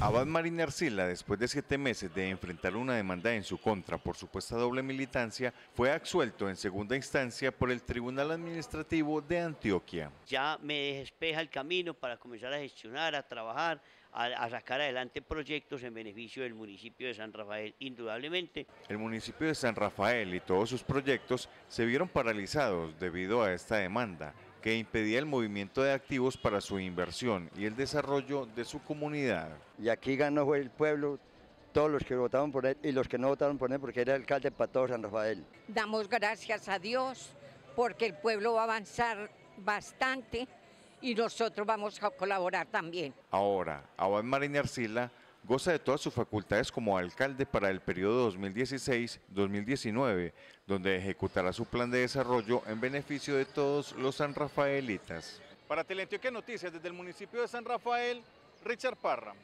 Abad Marín Arcila, después de siete meses de enfrentar una demanda en su contra por supuesta doble militancia, fue absuelto en segunda instancia por el Tribunal Administrativo de Antioquia. Ya me despeja el camino para comenzar a gestionar, a trabajar, a, a, sacar adelante proyectos en beneficio del municipio de San Rafael, indudablemente. El municipio de San Rafael y todos sus proyectos se vieron paralizados debido a esta demanda que impedía el movimiento de activos para su inversión y el desarrollo de su comunidad. Y aquí ganó el pueblo, todos los que votaron por él y los que no votaron por él porque era alcalde para todo San Rafael. Damos gracias a Dios porque el pueblo va a avanzar bastante y nosotros vamos a colaborar también. Ahora, Abad Marina Arcila goza de todas sus facultades como alcalde para el periodo 2016-2019, donde ejecutará su plan de desarrollo en beneficio de todos los sanrafaelitas. Para Teleantioquia Noticias, desde el municipio de San Rafael, Richard Parra.